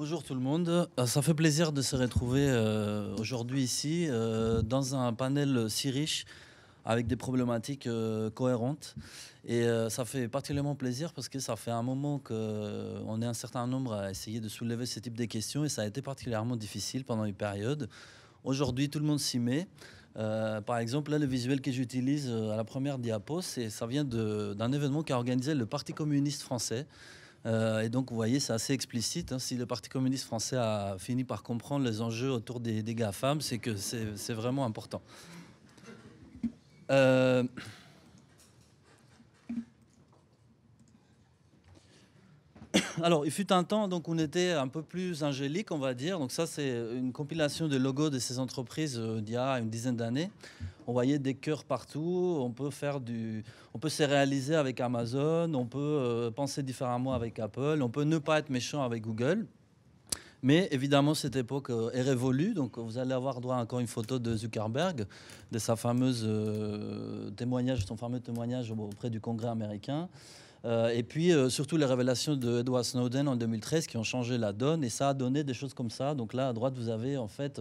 Bonjour tout le monde. Euh, ça fait plaisir de se retrouver euh, aujourd'hui ici euh, dans un panel si riche avec des problématiques cohérentes. Et ça fait particulièrement plaisir parce que ça fait un moment qu'on est un certain nombre à essayer de soulever ce type de questions et ça a été particulièrement difficile pendant une période. Aujourd'hui, tout le monde s'y met. par exemple, là, le visuel que j'utilise à la première diapo, ça vient d'un événement qu'a organisé le Parti communiste français euh, et donc, vous voyez, c'est assez explicite. Hein. si le Parti communiste français a fini par comprendre les enjeux autour des, des femmes, c'est que c'est vraiment important. Euh, Alors, il fut un temps, donc on était un peu plus angélique, on va dire. Donc ça, c'est une compilation de logos de ces entreprises euh, d'il y a une dizaine d'années. On voyait des cœurs partout. On peut faire du, on peut se réaliser avec Amazon. On peut euh, penser différemment avec Apple. On peut ne pas être méchant avec Google. Mais évidemment, cette époque euh, est révolue. Donc, vous allez avoir droit encore une photo de Zuckerberg, de sa fameuse témoignage, son fameux témoignage auprès du Congrès américain. Euh, et puis euh, surtout les révélations de Edward Snowden en 2013 qui ont changé la donne et ça a donné des choses comme ça. Donc là à droite vous avez en fait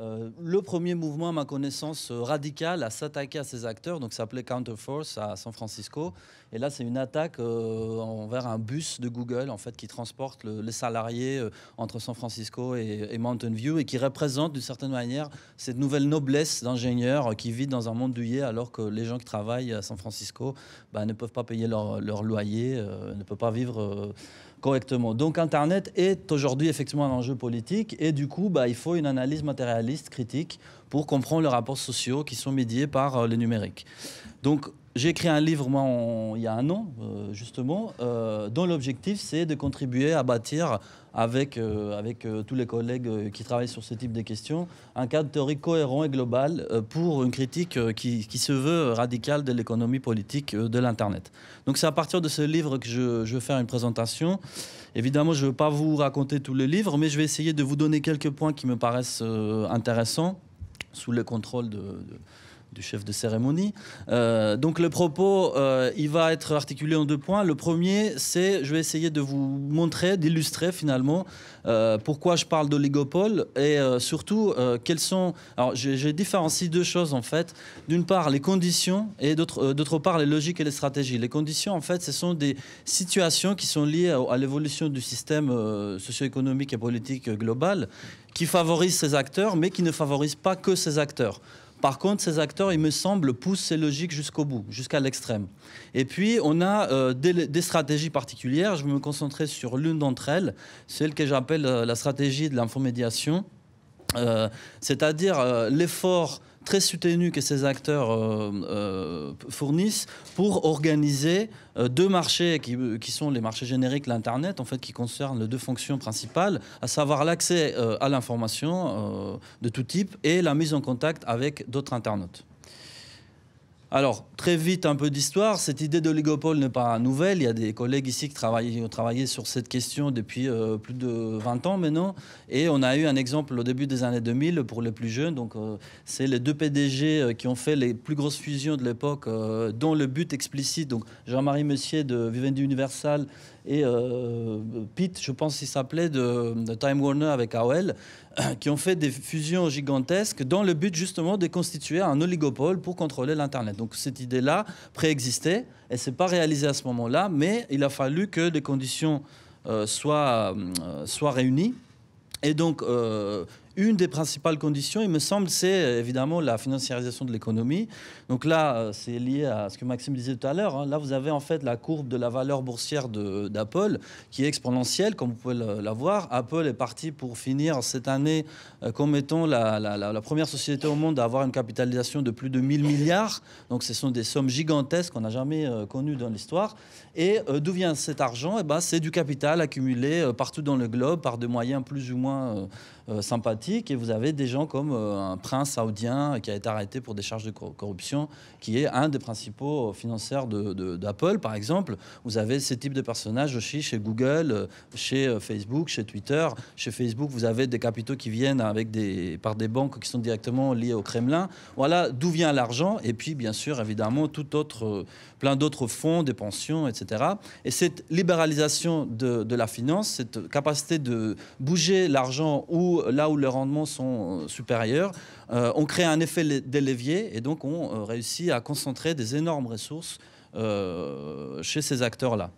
euh, le premier mouvement, à ma connaissance, euh, radical à s'attaquer à ces acteurs, donc ça s'appelait Counterforce à San Francisco. Et là, c'est une attaque euh, envers un bus de Google, en fait, qui transporte les salariés entre San Francisco et, Mountain View et qui représente, d'une certaine manière, cette nouvelle noblesse d'ingénieurs qui vit dans un monde douillet alors que les gens qui travaillent à San Francisco bah, ne peuvent pas payer leur, leur loyer, ne peuvent pas vivre correctement. Donc Internet est aujourd'hui effectivement un enjeu politique et du coup, bah, il faut une analyse matérialiste, critique, pour comprendre les rapports sociaux qui sont médiés par euh, le numérique. Donc j'ai écrit un livre, moi, il y a un an, euh, justement, euh, dont l'objectif, c'est de contribuer à bâtir, avec, euh, avec tous les collègues qui travaillent sur ce type de questions, un cadre théorique cohérent et global pour une critique qui, qui, se veut radicale de l'économie politique de l'Internet. Donc c'est à partir de ce livre que je, je vais faire une présentation. Évidemment, je ne vais pas vous raconter tout le livre, mais je vais essayer de vous donner quelques points qui me paraissent intéressants sous le contrôle de du chef de cérémonie. Euh, donc le propos, euh, il va être articulé en deux points. Le premier, c'est, je vais essayer de vous montrer, d'illustrer finalement euh, pourquoi je parle d'oligopole et surtout quels sont... Alors j'ai différencié deux choses en fait. D'une part, les conditions et d'autre part, les logiques et les stratégies. Les conditions, en fait, ce sont des situations qui sont liées à, à l'évolution du système socio-économique et politique global qui favorisent ces acteurs, mais qui ne favorisent pas que ces acteurs. Par contre, ces acteurs, il me semble, poussent ces logiques jusqu'au bout, jusqu'à l'extrême. Et puis, on a euh, des, stratégies particulières. Je vais me concentrer sur l'une d'entre elles, celle que j'appelle euh, la stratégie de l'infomédiation, euh, c'est-à-dire l'effort très soutenu que ces acteurs euh, euh, fournissent pour organiser euh, deux marchés qui, sont les marchés génériques, l'Internet, en fait, qui concernent les deux fonctions principales, à savoir l'accès à l'information de tout type et la mise en contact avec d'autres internautes. Alors, très vite, un peu d'histoire. Cette idée d'oligopole n'est pas nouvelle. Il y a des collègues ici qui ont travaillé sur cette question depuis euh, plus de 20 ans maintenant. Et on a eu un exemple au début des années 2000 pour les plus jeunes. Donc, euh, c'est les deux PDG euh, qui ont fait les plus grosses fusions de l'époque, dont le but explicite, donc Jean-Marie Messier de Vivendi Universal et euh, Pete, je pense qu'il s'appelait, de, Time Warner avec AOL, qui ont fait des fusions gigantesques dans le but justement de constituer un oligopole pour contrôler l'Internet. Donc cette idée-là préexistait, elle ne s'est pas réalisée à ce moment-là, mais il a fallu que les conditions euh, soient, euh, soient réunies. Et donc, une des principales conditions, il me semble, c'est euh, évidemment la financiarisation de l'économie. Donc là, euh, c'est lié à ce que Maxime disait tout à l'heure. Hein. Là, vous avez en fait la courbe de la valeur boursière d'Apple qui est exponentielle, comme vous pouvez la voir. Apple est parti pour finir cette année euh, comme étant la, première société au monde à avoir une capitalisation de plus de 1000 milliards. Donc ce sont des sommes gigantesques qu'on n'a jamais connues dans l'histoire. Et d'où vient cet argent eh ben, C'est du capital accumulé partout dans le globe par des moyens plus ou moins euh, sympathique. Et vous avez des gens comme euh, un prince saoudien qui a été arrêté pour des charges de corruption, qui est un des principaux euh, financeurs d'Apple, par exemple. Vous avez ces types de personnages aussi chez Google, chez Facebook, chez Twitter. Chez Facebook, vous avez des capitaux qui viennent avec des, par des banques qui sont directement liées au Kremlin. Voilà d'où vient l'argent. Et puis, bien sûr, évidemment, tout autre, plein d'autres fonds, des pensions, etc. Et cette libéralisation de, de la finance, cette capacité de bouger l'argent ou là où les rendements sont euh, supérieurs, euh, on crée un effet des et donc on euh, réussit à concentrer des énormes ressources chez ces acteurs-là.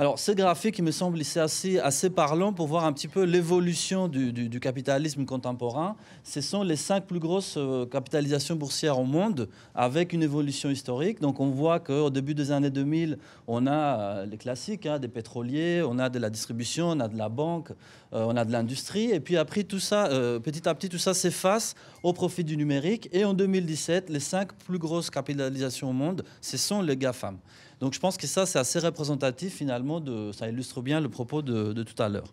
Alors, ce graphique, il me semble, c'est assez, assez parlant pour voir un petit peu l'évolution du, capitalisme contemporain. Ce sont les cinq plus grosses euh, capitalisations boursières au monde, avec une évolution historique. Donc, on voit qu'au début des années 2000, on a euh, les classiques, hein, des pétroliers, on a de la distribution, on a de la banque, euh, on a de l'industrie. Et puis après, tout ça, petit à petit, tout ça s'efface au profit du numérique. Et en 2017, les cinq plus grosses capitalisations au monde, ce sont les GAFAM. Donc je pense que ça, c'est assez représentatif finalement, de, ça illustre bien le propos de, tout à l'heure.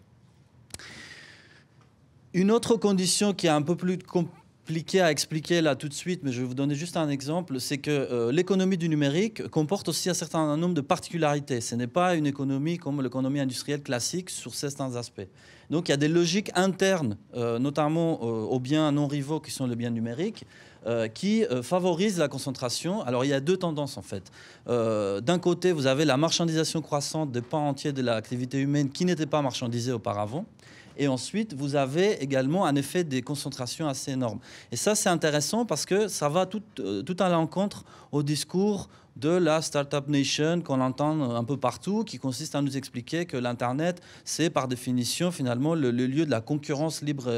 Une autre condition qui est un peu plus compliquée à expliquer là tout de suite, mais je vais vous donner juste un exemple, c'est que euh, l'économie du numérique comporte aussi un certain nombre de particularités. Ce n'est pas une économie comme l'économie industrielle classique sur certains aspects. Donc il y a des logiques internes, euh, notamment euh, aux biens non rivaux qui sont les biens numériques, euh, qui euh, favorise la concentration. Alors il y a deux tendances en fait. Euh, d'un côté, vous avez la marchandisation croissante des pans entiers de l'activité humaine qui n'était pas marchandisée auparavant. Et ensuite, vous avez également un effet des concentrations assez énormes. Et ça, c'est intéressant parce que ça va tout, tout à l'encontre au discours de la Startup Nation qu'on entend un peu partout, qui consiste à nous expliquer que l'Internet, c'est par définition finalement le, lieu de la concurrence libre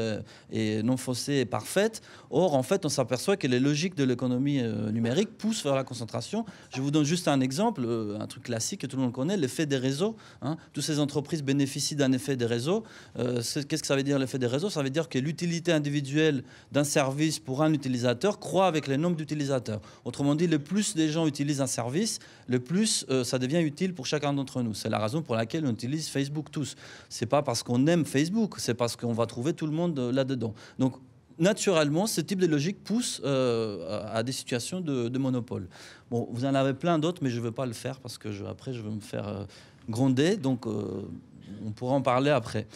et, non faussée et parfaite. Or, en fait, on s'aperçoit que les logiques de l'économie euh, numérique poussent vers la concentration. Je vous donne juste un exemple, euh, un truc classique que tout le monde connaît, l'effet des réseaux. Hein. Toutes ces entreprises bénéficient d'un effet des réseaux. Euh, qu'est-ce que ça veut dire l'effet des réseaux Ça veut dire que l'utilité individuelle d'un service pour un utilisateur croît avec le nombre d'utilisateurs. Autrement dit, le plus des gens utilisent un service, le plus euh, ça devient utile pour chacun d'entre nous. C'est la raison pour laquelle on utilise Facebook tous. C'est pas parce qu'on aime Facebook, c'est parce qu'on va trouver tout le monde euh, là-dedans. Donc naturellement, ce type de logique pousse euh, à des situations de, monopole. Bon, vous en avez plein d'autres, mais je ne veux pas le faire parce que je, après, je vais me faire gronder. Donc, on pourra en parler après.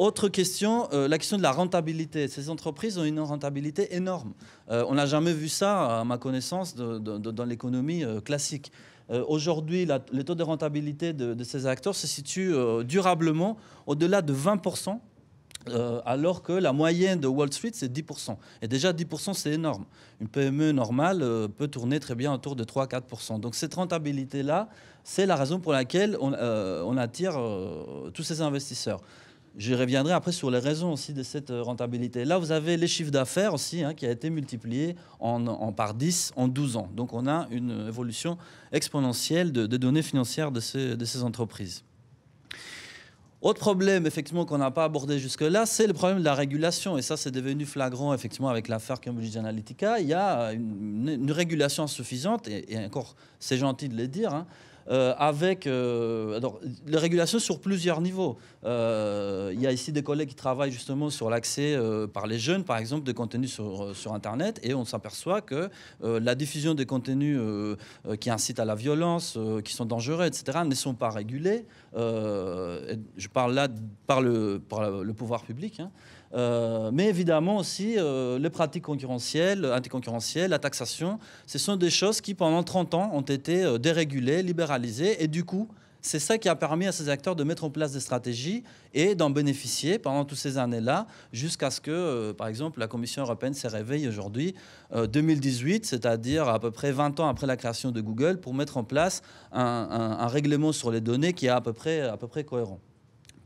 Autre question, euh, la question de la rentabilité. Ces entreprises ont une rentabilité énorme. Euh, on n'a jamais vu ça, à ma connaissance, dans l'économie euh, classique. Aujourd'hui, le taux de rentabilité de, ces acteurs se situe durablement au-delà de 20%. alors que la moyenne de Wall Street, c'est 10%. Et déjà, 10%, c'est énorme. Une PME normale peut tourner très bien autour de 3-4%. Donc cette rentabilité-là, c'est la raison pour laquelle on attire tous ces investisseurs. Je reviendrai après sur les raisons aussi de cette euh, rentabilité. Là, vous avez les chiffres d'affaires aussi, hein, qui a été multiplié en, par 10 en 12 ans. Donc, on a une évolution exponentielle des données financières de ces, entreprises. Autre problème, effectivement, qu'on n'a pas abordé jusque-là, c'est le problème de la régulation. Et ça, c'est devenu flagrant, effectivement, avec l'affaire Cambridge Analytica. Il y a une, régulation insuffisante, et, encore, c'est gentil de le dire, hein, euh, avec euh, les régulations sur plusieurs niveaux. Euh, il y a ici des collègues qui travaillent justement sur l'accès par les jeunes, par exemple, de contenus sur, sur Internet, et on s'aperçoit que la diffusion des contenus qui incitent à la violence, qui sont dangereux, etc., ne sont pas régulés. je parle là par le, par le pouvoir public. Hein. Euh, mais évidemment aussi euh, les pratiques concurrentielles, euh, anticoncurrentielles, la taxation, ce sont des choses qui pendant 30 ans ont été dérégulées, libéralisées, et du coup, c'est ça qui a permis à ces acteurs de mettre en place des stratégies et d'en bénéficier pendant toutes ces années-là, jusqu'à ce que, par exemple, la Commission européenne se réveille aujourd'hui, 2018, c'est-à-dire à peu près 20 ans après la création de Google, pour mettre en place un, règlement sur les données qui est à peu près cohérent.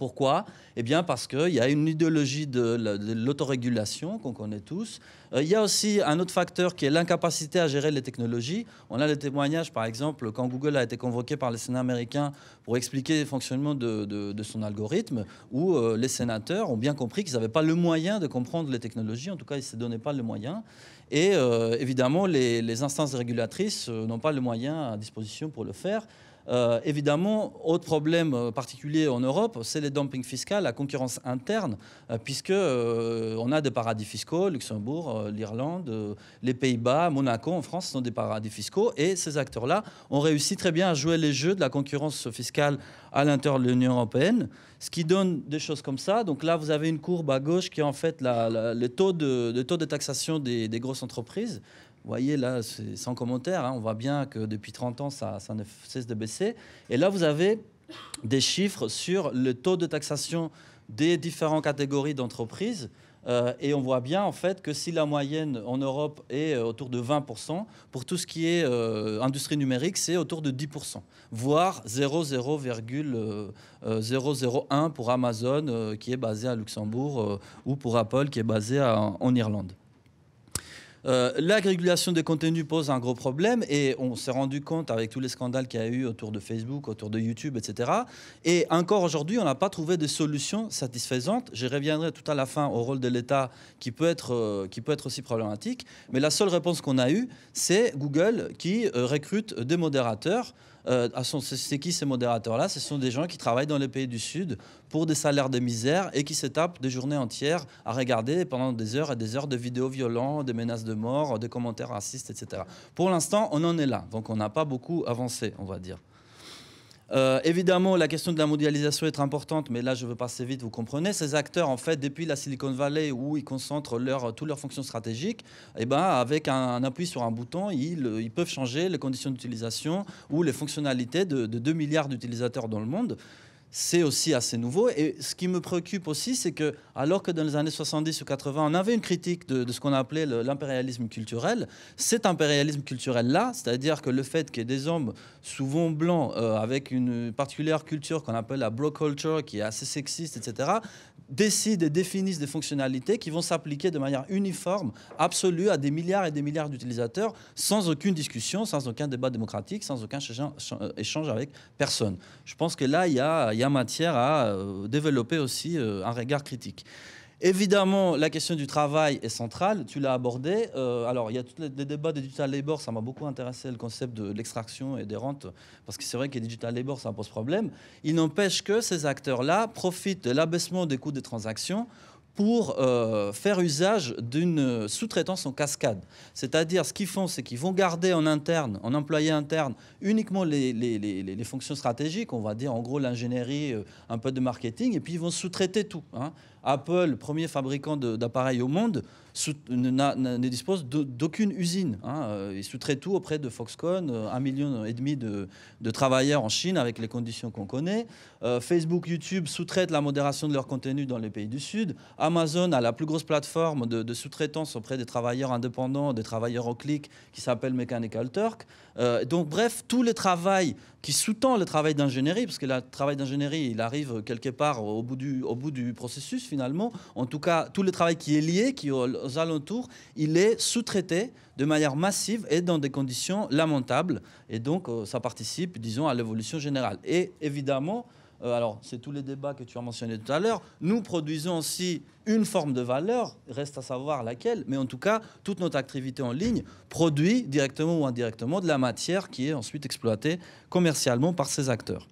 Pourquoi Eh bien parce qu'il y a une idéologie de, l'autorégulation qu'on connaît tous. Euh, il y a aussi un autre facteur qui est l'incapacité à gérer les technologies. On a le témoignage, par exemple, quand Google a été convoqué par le Sénat américain pour expliquer le fonctionnement de, son algorithme, où euh, les sénateurs ont bien compris qu'ils n'avaient pas le moyen de comprendre les technologies, en tout cas ils ne se donnaient pas le moyen. Et euh, évidemment, les instances régulatrices n'ont pas le moyen à disposition pour le faire. Euh, évidemment, autre problème euh, particulier en Europe, c'est le dumping fiscal, la concurrence interne, puisqu'on euh, puisque on a des paradis fiscaux, Luxembourg, l'Irlande, les Pays-Bas, Monaco, en France, sont des paradis fiscaux, et ces acteurs-là ont réussi très bien à jouer les jeux de la concurrence fiscale à l'intérieur de l'Union européenne, ce qui donne des choses comme ça. Donc là, vous avez une courbe à gauche qui est en fait le, taux de, taux de taxation des grosses entreprises. Vous voyez, là, c'est sans commentaire. Hein, on voit bien que depuis 30 ans, ça, ne cesse de baisser. Et là, vous avez des chiffres sur le taux de taxation des différentes catégories d'entreprises. Euh, et on voit bien, en fait, que si la moyenne en Europe est euh, autour de 20%, pour tout ce qui est euh, industrie numérique, c'est autour de 10%, voire 0,001 pour Amazon, qui est basé à Luxembourg, ou pour Apple, qui est basé en Irlande. Euh, l'agrégulation des contenus pose un gros problème et on s'est rendu compte avec tous les scandales qu'il y a eu autour de Facebook, autour de YouTube, etc. Et encore aujourd'hui, on n'a pas trouvé de solution satisfaisante. Je reviendrai tout à la fin au rôle de l'État qui, peut être, euh, qui peut être aussi problématique. Mais la seule réponse qu'on a eue, c'est Google qui euh, recrute des modérateurs. Euh, c'est qui ces modérateurs-là Ce sont des gens qui travaillent dans les pays du Sud pour des salaires de misère et qui se tapent des journées entières à regarder pendant des heures et des heures de vidéos violentes, des menaces de mort, des commentaires racistes, etc. Pour l'instant, on en est là. Donc on n'a pas beaucoup avancé, on va dire. Euh, évidemment, la question de la mondialisation est importante, mais là, je veux passer vite, vous comprenez. Ces acteurs, en fait, depuis la Silicon Valley, où ils concentrent leur, toutes leurs fonctions stratégiques, eh ben, avec un, appui sur un bouton, euh, ils, peuvent changer les conditions d'utilisation ou les fonctionnalités de, de 2 milliards d'utilisateurs dans le monde c'est aussi assez nouveau. Et ce qui me préoccupe aussi, c'est que, alors que dans les années 70 ou 80, on avait une critique de, ce qu'on appelait l'impérialisme culturel, cet impérialisme culturel-là, c'est-à-dire que le fait qu'il y ait des hommes souvent blancs euh, avec une particulière culture qu'on appelle la bro culture, qui est assez sexiste, etc., décident et définissent des fonctionnalités qui vont s'appliquer de manière uniforme, absolue, à des milliards et des milliards d'utilisateurs, sans aucune discussion, sans aucun débat démocratique, sans aucun échange euh, avec personne. Je pense que là, il y a, matière à euh, développer aussi euh, un regard critique. Évidemment, la question du travail est centrale. Tu l'as abordé. Euh, alors, il y a tous les, débats de digital labor. Ça m'a beaucoup intéressé le concept de l'extraction et des rentes, parce que c'est vrai que digital labor, ça pose problème. Il n'empêche que ces acteurs-là profitent de l'abaissement des coûts des transactions pour euh, faire usage d'une sous-traitance en cascade. C'est-à-dire, ce qu'ils font, c'est qu'ils vont garder en interne, en employé interne, uniquement les, fonctions stratégiques, on va dire en gros l'ingénierie, euh, un peu de marketing, et puis ils vont sous-traiter tout. Hein. Apple, premier fabricant d'appareils au monde, ne dispose d'aucune usine. Hein. Euh, Ils sous-traitent tout auprès de Foxconn, euh, un million et demi de, travailleurs en Chine avec les conditions qu'on connaît. Euh, Facebook, YouTube sous-traitent la modération de leur contenu dans les pays du Sud. Amazon a la plus grosse plateforme de, sous-traitance auprès des travailleurs indépendants, des travailleurs au clic, qui s'appelle Mechanical Turk. donc bref, tout le travail qui sous-tend le travail d'ingénierie, parce que le travail d'ingénierie, il arrive quelque part au bout, du, au bout du processus finalement, en tout cas, tout le travail qui est lié, qui aux alentours, il est sous-traité de manière massive et dans des conditions lamentables. Et donc, euh, ça participe, disons, à l'évolution générale. Et évidemment, euh, alors c'est tous les débats que tu as mentionnés tout à l'heure, nous produisons aussi une forme de valeur, reste à savoir laquelle, mais en tout cas, toute notre activité en ligne produit directement ou indirectement de la matière qui est ensuite exploitée commercialement par ces acteurs.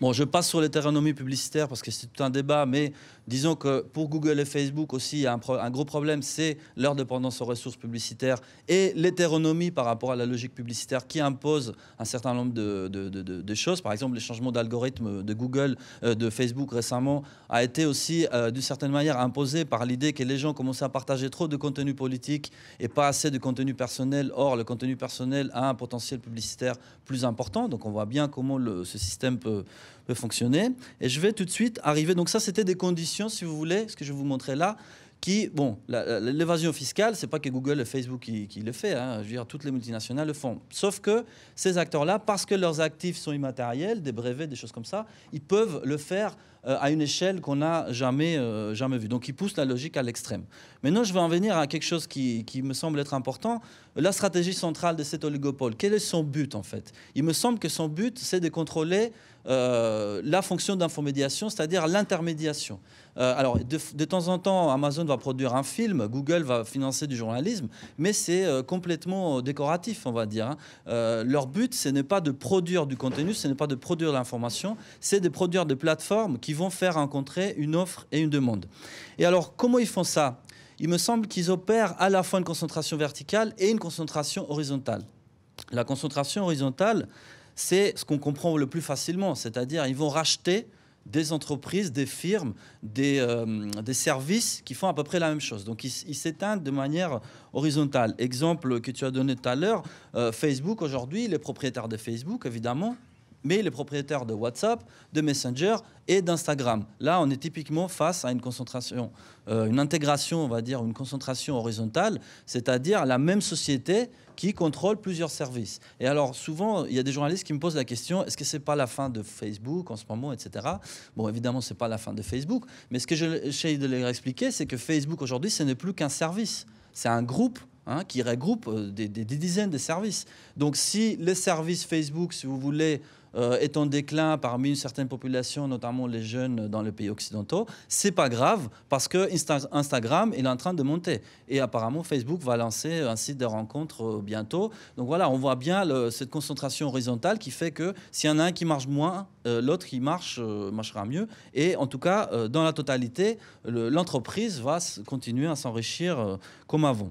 Bon, je passe sur l'hétéronomie publicitaire parce que c'est tout un débat, mais disons que pour Google et Facebook aussi, il y a un, gros problème, c'est leur dépendance aux ressources publicitaires et l'hétéronomie par rapport à la logique publicitaire qui impose un certain nombre de, choses. Par exemple, les changements d'algorithme de Google, euh, de Facebook récemment, a été aussi, euh, d'une certaine manière, imposé par l'idée que les gens commençaient à partager trop de contenu politique et pas assez de contenu personnel. Or, le contenu personnel a un potentiel publicitaire plus important, donc on voit bien comment ce système peut, peut fonctionner. Et je vais tout de suite arriver. Donc ça, c'était des conditions, si vous voulez, ce que je vous montrais là, qui, bon, l'évasion fiscale, c'est pas que Google et Facebook qui, le fait, hein, je veux dire, toutes les multinationales le font. Sauf que ces acteurs-là, parce que leurs actifs sont immatériels, des brevets, des choses comme ça, ils peuvent le faire euh, à une échelle qu'on n'a jamais, euh, jamais vue. Donc ils poussent la logique à l'extrême. Maintenant, je vais en venir à quelque chose qui, qui, me semble être important, la stratégie centrale de cet oligopole. Quel est son but, en fait Il me semble que son but, c'est de contrôler euh, la fonction d'infomédiation, c'est-à-dire l'intermédiation. Euh, alors, de, temps en temps, Amazon va produire un film, Google va financer du journalisme, mais c'est euh, complètement décoratif, on va dire. Hein. leur but, ce n'est pas de produire du contenu, ce n'est pas de produire de l'information, c'est de produire des plateformes qui vont faire rencontrer une offre et une demande. Et alors, comment ils font ça Il me semble qu'ils opèrent à la fois une concentration verticale et une concentration horizontale. La concentration horizontale, c'est ce qu'on comprend le plus facilement, c'est-à-dire ils vont racheter des entreprises, des firmes, des, euh, services qui font à peu près la même chose. Donc ils s'éteignent de manière horizontale. Exemple que tu as donné tout à l'heure, euh, Facebook aujourd'hui, les propriétaires de Facebook, évidemment, mais les propriétaires de WhatsApp, de Messenger et d'Instagram. Là, on est typiquement face à une concentration, euh, une intégration, on va dire, une concentration horizontale, c'est-à-dire la même société qui contrôle plusieurs services. Et alors, souvent, il y a des journalistes qui me posent la question est-ce que c'est pas la fin de Facebook en ce moment, etc. Bon, évidemment, c'est pas la fin de Facebook, mais ce que j'essaie de leur expliquer, c'est que Facebook aujourd'hui, ce n'est plus qu'un service. C'est un groupe hein, qui regroupe euh, des, des, dizaines de services. Donc si les services Facebook, si vous voulez, euh, est en déclin parmi une certaine population, notamment les jeunes dans les pays occidentaux, n'est pas grave parce que Instagram est en train de monter. Et apparemment, Facebook va lancer un site de rencontres euh, bientôt. Donc voilà, on voit bien cette concentration horizontale qui fait que s'il y en a un qui marche moins, euh, l'autre qui marche marchera mieux. Et en tout cas, dans la totalité, l'entreprise va continuer à s'enrichir comme avant.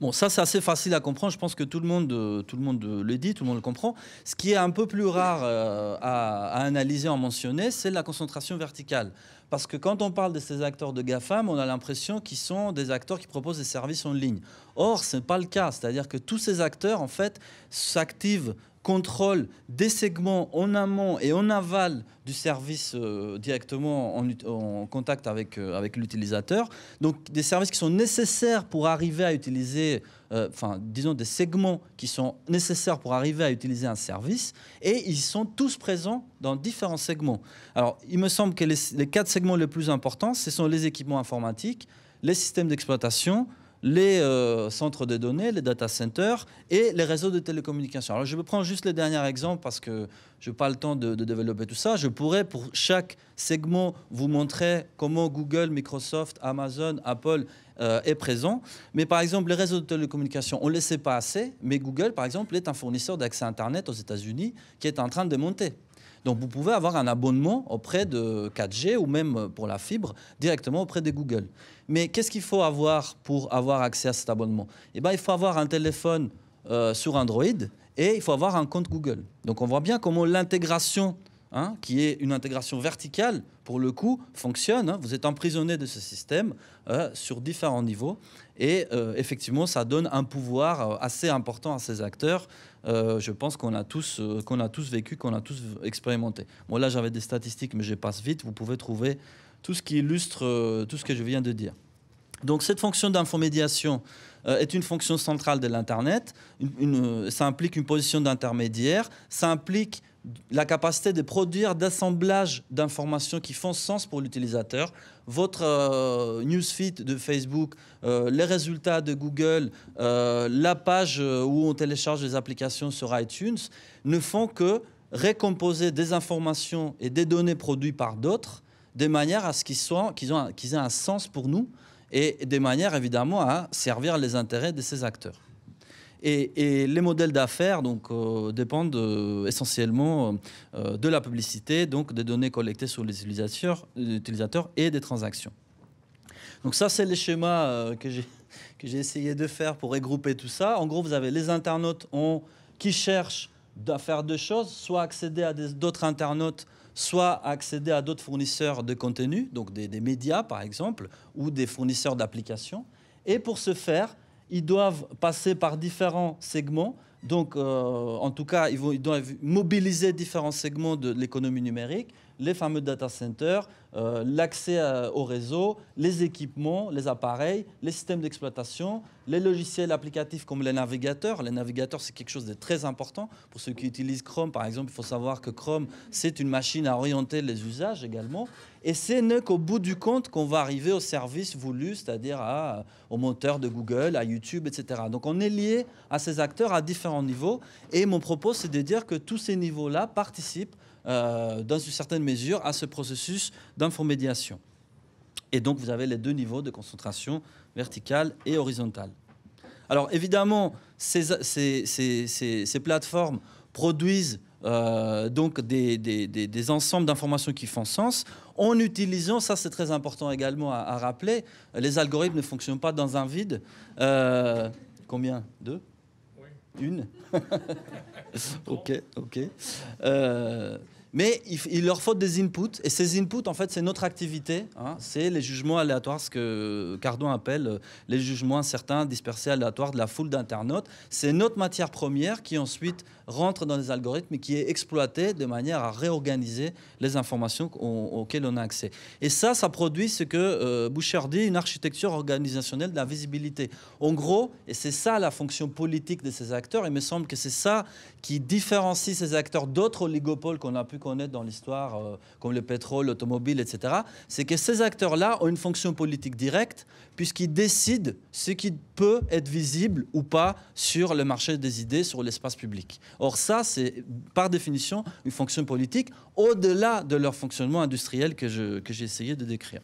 Bon, ça c'est assez facile à comprendre. Je pense que tout le monde, euh, tout euh, le dit, tout le monde le comprend. Ce qui est un peu plus rare euh, à, analyser, à mentionner, c'est la concentration verticale. Parce que quand on parle de ces acteurs de GAFAM, on a l'impression qu'ils sont des acteurs qui proposent des services en ligne. Or, ce n'est pas le cas. C'est-à-dire que tous ces acteurs, en fait, s'activent contrôle des segments en amont et en aval du service euh, directement en, contact avec, euh, avec l'utilisateur. Donc des services qui sont nécessaires pour arriver à utiliser, euh, enfin disons des segments qui sont nécessaires pour arriver à utiliser un service et ils sont tous présents dans différents segments. Alors il me semble que les quatre segments les plus importants, ce sont les équipements informatiques, les systèmes d'exploitation, les euh, centres de données, les data centers et les réseaux de télécommunications. Alors je vais prendre juste les derniers exemples parce que je n'ai pas le temps de, développer tout ça. Je pourrais pour chaque segment vous montrer comment Google, Microsoft, Amazon, Apple euh, est présent. Mais par exemple, les réseaux de télécommunications, on ne les sait pas assez, mais Google, par exemple, est un fournisseur d'accès Internet aux États-Unis qui est en train de monter. Donc vous pouvez avoir un abonnement auprès de 4G ou même euh, pour la fibre directement auprès de Google. Mais qu'est-ce qu'il faut avoir pour avoir accès à cet abonnement Eh ben, il faut avoir un téléphone euh, sur Android et il faut avoir un compte Google. Donc on voit bien comment l'intégration Hein, qui est une intégration verticale, pour le coup, fonctionne. Hein. Vous êtes emprisonné de ce système euh, sur différents niveaux. Et euh, effectivement, ça donne un pouvoir euh, assez important à ces acteurs. je pense qu'on a, tous, qu'on a tous vécu, qu'on a tous expérimenté. Moi, bon, là, j'avais des statistiques, mais je passe vite. Vous pouvez trouver tout ce qui illustre tout ce que je viens de dire. Donc cette fonction d'infomédiation est une fonction centrale de l'Internet. ça implique une position d'intermédiaire. Ça implique la capacité de produire d'assemblages d'informations qui font sens pour l'utilisateur. Votre euh, newsfeed de Facebook, euh, les résultats de Google, euh, la page où on télécharge les applications sur iTunes ne font que récomposer des informations et des données produites par d'autres de manière à ce qu'ils aient un sens pour nous et de manière évidemment à servir les intérêts de ces acteurs. Et, les modèles d'affaires donc euh, dépendent euh, essentiellement euh, de la publicité, donc des données collectées sur les utilisateurs, et des transactions. Donc ça, c'est les schémas que j'ai que j'ai essayé de faire pour regrouper tout ça. En gros, vous avez les internautes qui cherchent à faire deux choses, soit accéder à d'autres internautes soit accéder à d'autres fournisseurs de contenu, donc des, des, médias par exemple, ou des fournisseurs d'applications. Et pour ce faire, ils doivent passer par différents segments. Donc, euh, en tout cas, ils, vont, ils doivent mobiliser différents segments de l'économie numérique les fameux data centers, euh, l'accès euh, au réseau, les équipements, les appareils, les systèmes d'exploitation, les logiciels applicatifs comme les navigateurs. Les navigateurs, c'est quelque chose de très important. Pour ceux qui utilisent Chrome, par exemple, il faut savoir que Chrome, c'est une machine à orienter les usages également. Et c'est n'est qu'au bout du compte qu'on va arriver au service voulu, c'est-à-dire euh, au moteur de Google, à YouTube, etc. Donc on est lié à ces acteurs à différents niveaux. Et mon propos, c'est de dire que tous ces niveaux-là participent euh, dans une certaine mesure, à ce processus d'informédiation. Et donc, vous avez les deux niveaux de concentration, verticale et horizontale. Alors, évidemment, ces, ces, ces, ces plateformes produisent euh, donc des, des, des, des ensembles d'informations qui font sens, en utilisant, ça c'est très important également à, rappeler, les algorithmes ne fonctionnent pas dans un vide. Euh, combien Deux une Ok, ok. Euh, mais il, leur faut des inputs, et ces inputs, en fait, c'est notre activité. Hein. c'est les jugements aléatoires, ce que Cardon appelle euh, les jugements incertains, dispersés, aléatoires de la foule d'internautes. C'est notre matière première qui ensuite rentre dans les algorithmes et qui est exploitée de manière à réorganiser les informations auxquelles on a accès. Et ça, ça produit ce que euh, Boucher dit, une architecture organisationnelle de la visibilité. En gros, et c'est ça la fonction politique de ces acteurs, il me semble que c'est ça qui différencie ces acteurs d'autres oligopoles qu'on a pu connaît dans l'histoire, euh, comme le pétrole, l'automobile, etc., c'est que ces acteurs-là ont une fonction politique directe, puisqu'ils décident ce qui peut être visible ou pas sur le marché des idées, sur l'espace public. Or ça, c'est par définition une fonction politique au-delà de leur fonctionnement industriel que j'ai essayé de décrire.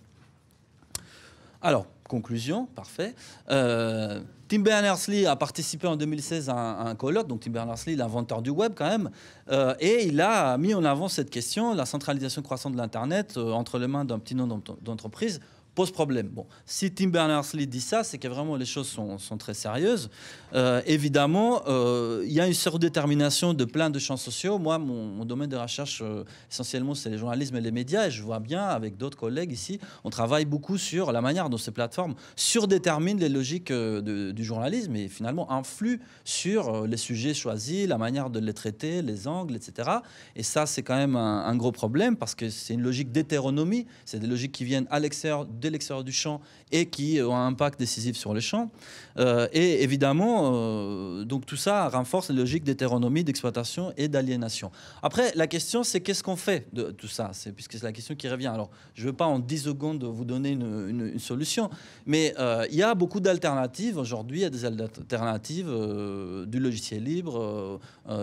Alors, conclusion, parfait. Euh, Tim Berners-Lee a participé en 2016 à un, colloque, donc Tim Berners-Lee, l'inventeur du web quand même, euh, et il a mis en avant cette question, la centralisation croissante de l'Internet, euh, entre les mains d'un petit nombre d'entreprises pose problème. Bon, si Tim Berners-Lee dit ça, c'est que vraiment les choses sont, très sérieuses. Euh, évidemment, euh, il y a une surdétermination de plein de champs sociaux. Moi, mon, domaine de recherche, euh, essentiellement, c'est le journalisme et les médias. Et je vois bien, avec d'autres collègues ici, on travaille beaucoup sur la manière dont ces plateformes surdéterminent les logiques du journalisme et finalement influent sur les sujets choisis, la manière de les traiter, les angles, etc. Et ça, c'est quand même un, gros problème parce que c'est une logique d'hétéronomie. C'est des logiques qui viennent à l'extérieur de l'extérieur du champ et qui ont un impact décisif sur les champs. Euh, et évidemment, euh, donc tout ça renforce la logique d'hétéronomie, d'exploitation et d'aliénation. Après, la question, c'est qu'est-ce qu'on fait de tout ça c'est, Puisque c'est la question qui revient. Alors, je ne veux pas en 10 secondes vous donner une, solution, mais euh, il y a beaucoup d'alternatives. Aujourd'hui, il y a des alternatives du logiciel libre,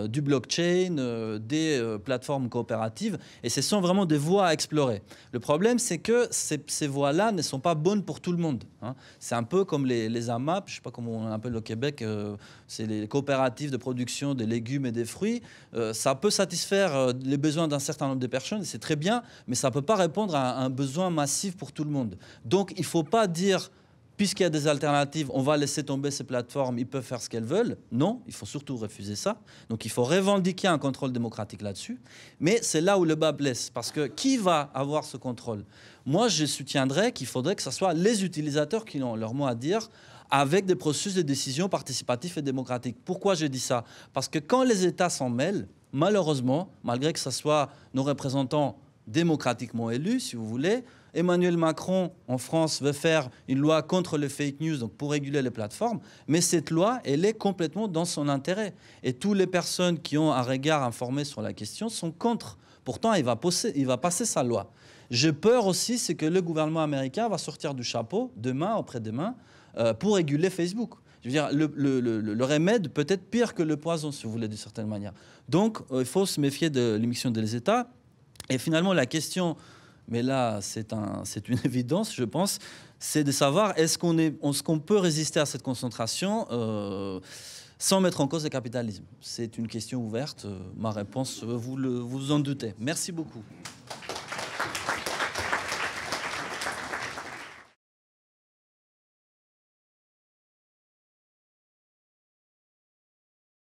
du blockchain, des plateformes coopératives, et ce sont vraiment des voies à explorer. Le problème, c'est que ces, ces voies-là ne sont pas bonnes pour tout le monde. Hein. C'est un peu comme les, AMAP, je ne sais pas comment on appelle au Québec, euh, c'est les coopératives de production des légumes et des fruits. Euh, ça peut satisfaire euh, les besoins d'un certain nombre de personnes, c'est très bien, mais ça ne peut pas répondre à un besoin massif pour tout le monde. Donc il ne faut pas dire puisqu'il y a des alternatives, on va laisser tomber ces plateformes, ils peuvent faire ce qu'elles veulent. Non, il faut surtout refuser ça. Donc il faut revendiquer un contrôle démocratique là-dessus. Mais c'est là où le bas blesse, parce que qui va avoir ce contrôle Moi, je soutiendrais qu'il faudrait que ce soit les utilisateurs qui ont leur mot à dire avec des processus de décision participatifs et démocratiques. Pourquoi je dis ça Parce que quand les États s'en mêlent, malheureusement, malgré que ce soit nos représentants démocratiquement élus, si vous voulez, Emmanuel Macron, en France, veut faire une loi contre les fake news, donc pour réguler les plateformes, mais cette loi, elle est complètement dans son intérêt. Et toutes les personnes qui ont un regard informé sur la question sont contre. Pourtant, il va, passer, sa loi. J'ai peur aussi, c'est que le gouvernement américain va sortir du chapeau demain, après-demain, euh, pour réguler Facebook. Je veux dire, le, remède peut être pire que le poison, si vous voulez, d'une certaine manière. Donc, euh, il faut se méfier de l'émission des États. Et finalement, la question mais là c'est un, une évidence, je pense, c'est de savoir est-ce qu'on est, peut résister à cette concentration euh, sans mettre en cause le capitalisme. C'est une question ouverte. Euh, ma réponse, euh, vous, le, vous en doutez. Merci beaucoup.